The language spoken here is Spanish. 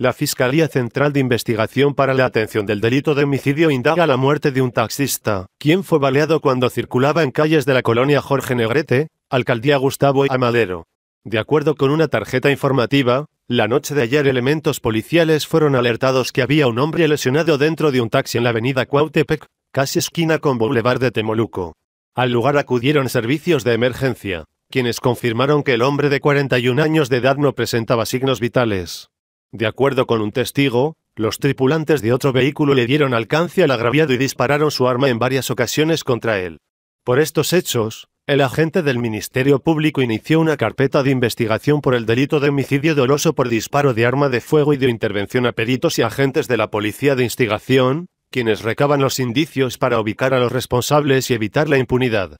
La Fiscalía Central de Investigación para la Atención del Delito de Homicidio indaga la muerte de un taxista, quien fue baleado cuando circulaba en calles de la colonia Jorge Negrete, alcaldía Gustavo Amadero. De acuerdo con una tarjeta informativa, la noche de ayer elementos policiales fueron alertados que había un hombre lesionado dentro de un taxi en la avenida Cuautepec, casi esquina con Boulevard de Temoluco. Al lugar acudieron servicios de emergencia, quienes confirmaron que el hombre de 41 años de edad no presentaba signos vitales. De acuerdo con un testigo, los tripulantes de otro vehículo le dieron alcance al agraviado y dispararon su arma en varias ocasiones contra él. Por estos hechos, el agente del Ministerio Público inició una carpeta de investigación por el delito de homicidio doloso por disparo de arma de fuego y de intervención a peritos y agentes de la Policía de Instigación, quienes recaban los indicios para ubicar a los responsables y evitar la impunidad.